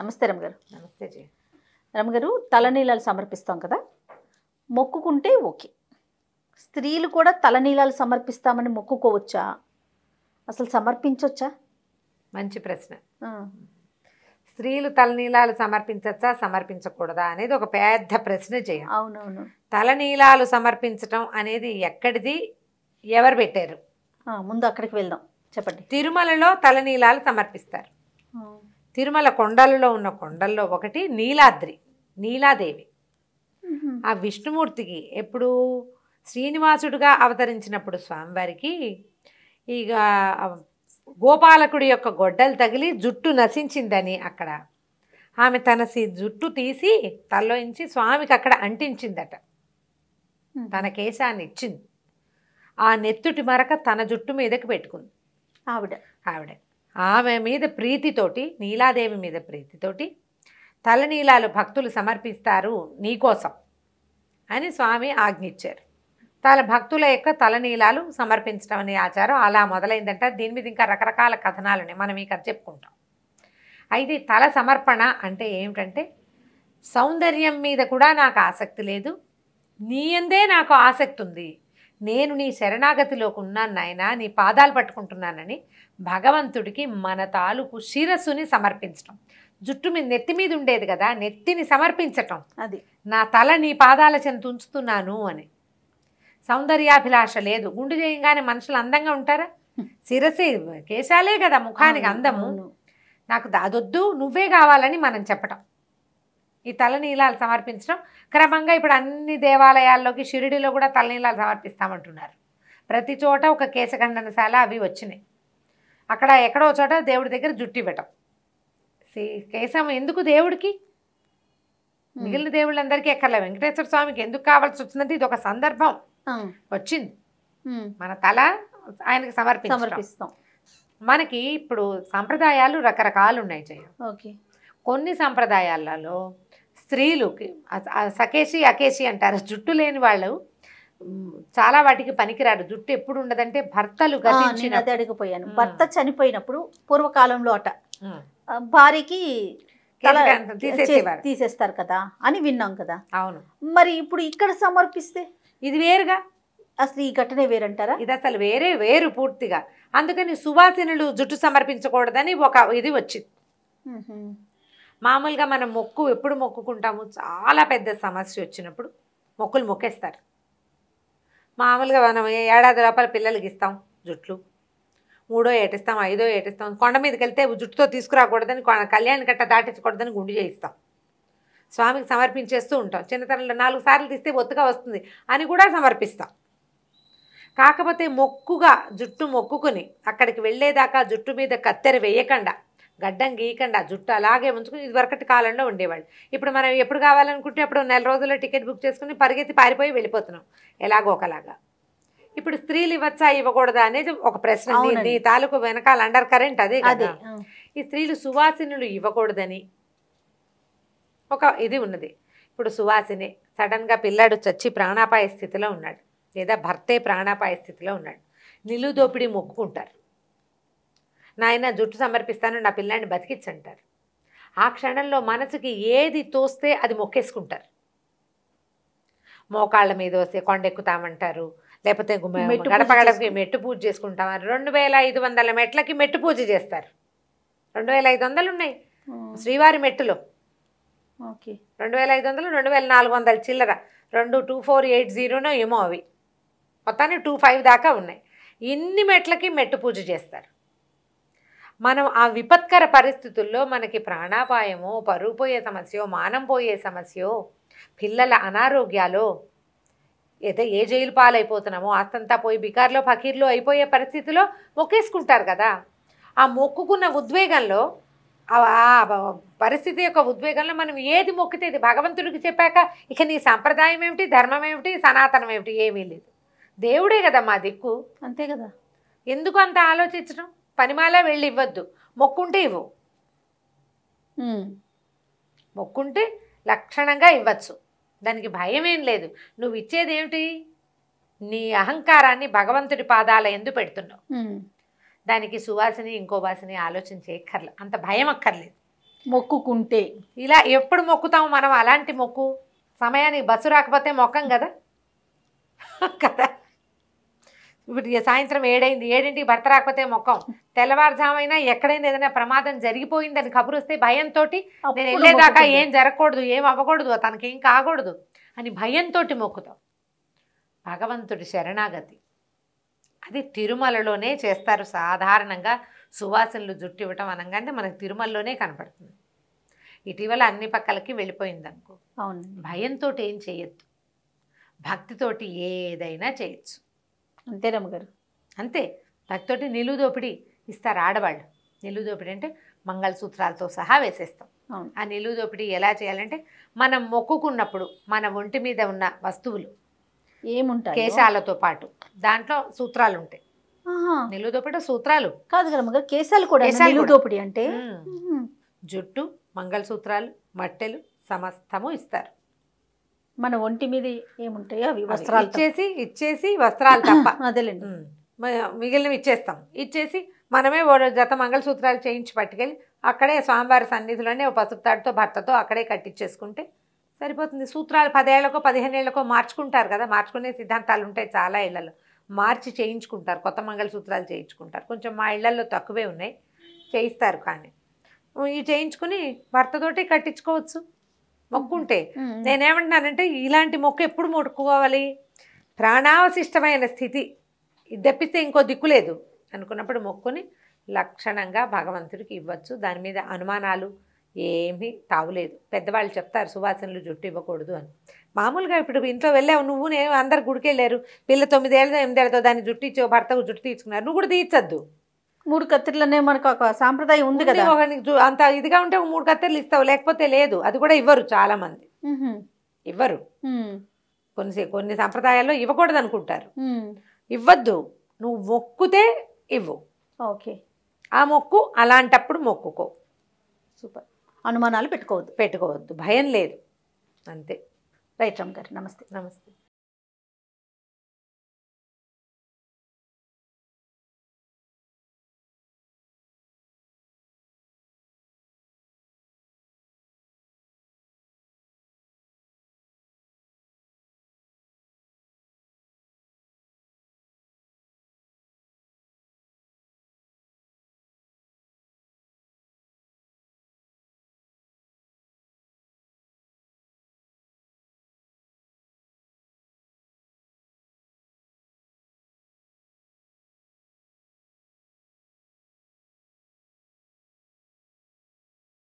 నమస్తే రమగారు నమస్తే జీ రమగారు తలనీలాలు సమర్పిస్తాం కదా మొక్కుకుంటే ఓకే స్త్రీలు కూడా తలనీలాలు సమర్పిస్తామని మొక్కుకోవచ్చా అసలు సమర్పించవచ్చా మంచి ప్రశ్న స్త్రీలు తలనీలాలు సమర్పించచ్చా సమర్పించకూడదా అనేది ఒక పెద్ద ప్రశ్న చేయం అవునవును తలనీలాలు సమర్పించటం అనేది ఎక్కడిది ఎవరు పెట్టారు ముందు అక్కడికి వెళ్దాం చెప్పండి తిరుమలలో తలనీలాలు సమర్పిస్తారు తిరుమల కొండలలో ఉన్న కొండల్లో ఒకటి నీలాద్రి నీలాదేవి ఆ విష్ణుమూర్తికి ఎప్పుడు శ్రీనివాసుడుగా అవతరించినప్పుడు స్వామివారికి ఇక గోపాలకుడి యొక్క గొడ్డలు తగిలి జుట్టు నశించిందని అక్కడ ఆమె తన జుట్టు తీసి తల్లోంచి స్వామికి అక్కడ అంటించిందట తన కేశాన్ని ఇచ్చింది ఆ నెత్తుటి మరక తన జుట్టు మీదకి పెట్టుకుంది ఆవిడ ఆవిడ ఆమె మీద ప్రీతితోటి నీలాదేవి మీద ప్రీతితోటి తలనీలాలు భక్తులు సమర్పిస్తారు నీకోసం అని స్వామి ఆజ్ఞిచ్చారు తల భక్తుల యొక్క తలనీలాలు సమర్పించడం అనే ఆచారం అలా మొదలైందంట దీని మీద ఇంకా రకరకాల కథనాలని మనం ఇక్కడ చెప్పుకుంటాం అయితే తల సమర్పణ అంటే ఏమిటంటే సౌందర్యం మీద కూడా నాకు ఆసక్తి లేదు నీయందే నాకు ఆసక్తి ఉంది నేను నీ శరణాగతిలోకి ఉన్నాను నాయన నీ పాదాలు పట్టుకుంటున్నానని భగవంతుడికి మన తాలూకు శిరస్సుని సమర్పించటం జుట్టు మీద నెత్తి మీద ఉండేది కదా నెత్తిని సమర్పించటం అది నా తల నీ పాదాల చెంత ఉంచుతున్నాను అని సౌందర్యాభిలాష లేదు గుండు చేయంగానే మనుషులు అందంగా ఉంటారా శిరసే కేశాలే కదా ముఖానికి అందము నాకు అదొద్దు నువ్వే కావాలని మనం చెప్పటం ఈ తలనీలాలు సమర్పించడం క్రమంగా ఇప్పుడు అన్ని దేవాలయాల్లోకి షిరిడిలో కూడా తలనీలాలు సమర్పిస్తామంటున్నారు ప్రతి చోట ఒక కేశఖండనశాల అవి వచ్చినాయి అక్కడ ఎక్కడో చోట దేవుడి దగ్గర జుట్టి పెట్టం కేశం ఎందుకు దేవుడికి మిగిలిన దేవుళ్ళందరికీ ఎక్కర్లే వెంకటేశ్వర స్వామికి ఎందుకు కావాల్సి వచ్చిందంటే ఇది ఒక సందర్భం వచ్చింది మన తల ఆయనకి సమర్పిస్తాం మనకి ఇప్పుడు సంప్రదాయాలు రకరకాలు ఉన్నాయి జయ కొన్ని సంప్రదాయాలలో స్త్రీలు సకేషి అకేషి అంటారు జుట్టు లేని వాళ్ళు చాలా వాటికి పనికిరాడు జుట్టు ఎప్పుడు ఉండదంటే భర్తలు అడిగిపోయాను భర్త చనిపోయినప్పుడు పూర్వకాలంలో అట భార్యకి తీసేస్తారు కదా అని విన్నాం కదా అవును మరి ఇప్పుడు ఇక్కడ సమర్పిస్తే ఇది వేరుగా అసలు ఈ ఘటనే వేరంటారా ఇది అసలు వేరే వేరు పూర్తిగా అందుకని సువాసినులు జుట్టు సమర్పించకూడదని ఒక ఇది వచ్చింది మామూలుగా మనం మొక్కు ఎప్పుడు మొక్కుకుంటాము చాలా పెద్ద సమస్య వచ్చినప్పుడు మొక్కులు మొక్కేస్తారు మామూలుగా మనం ఏడాది లోపల పిల్లలకి ఇస్తాం జుట్లు మూడో ఏటిస్తాం ఐదో ఏటిస్తాం కొండ మీదకి వెళ్తే జుట్టుతో తీసుకురాకూడదని కళ్యాణ కట్ట దాటించకూడదని గుండు చేయిస్తాం స్వామికి సమర్పించేస్తూ ఉంటాం చిన్నతనంలో నాలుగు సార్లు తీస్తే ఒత్తుగా వస్తుంది అని కూడా సమర్పిస్తాం కాకపోతే మొక్కుగా జుట్టు మొక్కుకుని అక్కడికి వెళ్ళేదాకా జుట్టు మీద కత్తెర వేయకుండా గడ్డం గీయకండి ఆ జుట్టు అలాగే ఉంచుకుని ఇదివరకటి కాలంలో ఉండేవాళ్ళు ఇప్పుడు మనం ఎప్పుడు కావాలనుకుంటే అప్పుడు నెల రోజుల్లో టికెట్ బుక్ చేసుకుని పరిగెత్తి పారిపోయి వెళ్ళిపోతున్నాం ఎలాగో ఒకలాగా ఇప్పుడు స్త్రీలు ఇవ్వచ్చా ఇవ్వకూడదా అనేది ఒక ప్రశ్న నీ తాలూకు వెనకాల అండర్ కరెంట్ అదే కదా ఈ స్త్రీలు సువాసినులు ఇవ్వకూడదని ఒక ఇది ఉన్నది ఇప్పుడు సువాసిని సడన్గా పిల్లాడు చచ్చి ప్రాణాపాయ స్థితిలో ఉన్నాడు లేదా భర్తే ప్రాణాపాయ స్థితిలో ఉన్నాడు నిలుదోపిడి మొక్కుకుంటారు నాయన జుట్టు సమర్పిస్తాను నా పిల్లాన్ని బతికించంటారు ఆ క్షణంలో మనసుకి ఏది తోస్తే అది మొక్కేసుకుంటారు మోకాళ్ళ మీద వస్తే కొండెక్కుతామంటారు లేకపోతే గడప గడపకి మెట్టు పూజ చేసుకుంటామని రెండు వేల ఐదు వందల మెట్లకి మెట్టు పూజ చేస్తారు రెండు వేల ఐదు వందలు ఉన్నాయి శ్రీవారి మెట్టులో రెండు వేల ఐదు వందలు రెండు వేల నాలుగు వందల చిల్లర రెండు టూ ఫోర్ ఎయిట్ జీరోనో ఏమో అవి మొత్తాన్ని టూ ఫైవ్ దాకా ఉన్నాయి ఇన్ని మెట్లకి మెట్టు పూజ చేస్తారు మనం ఆ విపత్కర పరిస్థితుల్లో మనకి ప్రాణాపాయమో పరువు పోయే సమస్యో మానం పోయే సమస్యో పిల్లల అనారోగ్యాలో ఏదో ఏ జైలు పాలైపోతున్నామో అస్తంతా పోయి బికార్లో ఫకీర్లో అయిపోయే పరిస్థితిలో మొక్కేసుకుంటారు కదా ఆ మొక్కుకున్న ఉద్వేగంలో ఆ పరిస్థితి యొక్క ఉద్వేగంలో మనం ఏది మొక్కితే ఇది భగవంతుడికి చెప్పాక ఇక నీ సంప్రదాయం ఏమిటి ధర్మం ఏమిటి సనాతనం ఏమిటి ఏమీ లేదు దేవుడే కదా మా దిక్కు అంతే కదా ఎందుకు అంత ఆలోచించడం పనిమాల వెళ్ళి ఇవ్వద్దు మొక్కుంటే ఇవ్వు మొక్కుంటే లక్షణంగా ఇవ్వచ్చు దానికి భయం ఏం లేదు నువ్వు ఇచ్చేది ఏమిటి నీ అహంకారాన్ని భగవంతుడి పాదాల ఎందు పెడుతున్నావు దానికి సువాసిని ఇంకో వాసిని ఆలోచించే అక్కర్లే అంత భయం అక్కర్లేదు మొక్కుకుంటే ఇలా ఎప్పుడు మొక్కుతాము మనం అలాంటి మొక్కు సమయానికి బస్సు రాకపోతే మొక్కం కదా కదా ఇప్పుడు సాయంత్రం ఏడైంది ఏడింటికి భర్త రాకపోతే మొక్కం తెల్లవారుజామైనా ఎక్కడైనా ఏదైనా ప్రమాదం జరిగిపోయిందని కబురు వస్తే భయంతో నేను వెళ్ళేదాకా ఏం జరగకూడదు ఏం అవ్వకూడదు తనకేం కాకూడదు అని భయంతో మొక్కుతాం భగవంతుడి శరణాగతి అది తిరుమలలోనే చేస్తారు సాధారణంగా సువాసనలు జుట్టు ఇవ్వటం అనగానే మనకు తిరుమలలోనే కనపడుతుంది ఇటీవల అన్ని పక్కలకి వెళ్ళిపోయింది అనుకో అవును భయంతో ఏం చేయొద్దు భక్తితోటి ఏదైనా చేయొచ్చు అంతే రమ్మగారు అంతే తగ్గుతోటి నిలువు దోపిడీ ఇస్తారు ఆడవాళ్ళు నిలువు దోపిడీ అంటే మంగళసూత్రాలతో సహా వేసేస్తాం ఆ నిలువు దోపిడీ ఎలా చేయాలంటే మనం మొక్కుకున్నప్పుడు మన ఒంటి మీద ఉన్న వస్తువులు ఏముంటాయి కేశాలతో పాటు దాంట్లో సూత్రాలు ఉంటాయి నిలువు దోపిడీ సూత్రాలు కాదు కదా కేశాలు కూడా నిలువు దోపిడీ అంటే జుట్టు మంగళసూత్రాలు మట్టెలు సమస్తము ఇస్తారు మన ఒంటి మీద ఏముంటాయో అవి వస్త్రాలు ఇచ్చేసి ఇచ్చేసి వస్త్రాలు తప్ప అదేలేండి మిగిలినవి ఇచ్చేస్తాం ఇచ్చేసి మనమే ఓ జత మంగళసూత్రాలు చేయించి పట్టుకెళ్ళి అక్కడే స్వామివారి సన్నిధిలోనే ఓ పసుపు తాడుతో భర్తతో అక్కడే కట్టించేసుకుంటే సరిపోతుంది సూత్రాలు పదేళ్లకో ఏళ్ళకో మార్చుకుంటారు కదా మార్చుకునే సిద్ధాంతాలు ఉంటాయి చాలా ఇళ్లలో మార్చి చేయించుకుంటారు కొత్త మంగళసూత్రాలు చేయించుకుంటారు కొంచెం మా ఇళ్లలో తక్కువే ఉన్నాయి చేయిస్తారు కానీ ఇవి చేయించుకుని భర్తతోటి కట్టించుకోవచ్చు మొక్కుంటే నేనేమంటున్నానంటే ఇలాంటి మొక్క ఎప్పుడు మొక్కుకోవాలి ప్రాణావశిష్టమైన స్థితి ఇది ఇంకో దిక్కు లేదు అనుకున్నప్పుడు మొక్కుని లక్షణంగా భగవంతుడికి ఇవ్వచ్చు దాని మీద అనుమానాలు ఏమీ తావులేదు పెద్దవాళ్ళు చెప్తారు సువాసనలు జుట్టు ఇవ్వకూడదు అని మామూలుగా ఇప్పుడు ఇంట్లో వెళ్ళావు నువ్వు నేను అందరు గుడికెళ్ళారు పిల్ల తొమ్మిదేళ్ళతో ఎనిమిదేళ్ళతో దాన్ని జుట్టు ఇచ్చావు భర్తకు జుట్టు తీర్చుకున్నారు నువ్వు కూడా తీర్చద్దు మూడు కత్తిర్లనే మనకు ఒక సాంప్రదాయం ఉంది కదా అంత ఇదిగా ఉంటే మూడు కత్తిరలు ఇస్తావు లేకపోతే లేదు అది కూడా ఇవ్వరు చాలా మంది ఇవ్వరు కొన్ని కొన్ని సాంప్రదాయాల్లో ఇవ్వకూడదు అనుకుంటారు ఇవ్వద్దు నువ్వు మొక్కుతే ఇవ్వు ఓకే ఆ మొక్కు అలాంటప్పుడు మొక్కుకో సూపర్ అనుమానాలు పెట్టుకోవద్దు పెట్టుకోవద్దు భయం లేదు అంతే రైట్ రామ్ గారు నమస్తే నమస్తే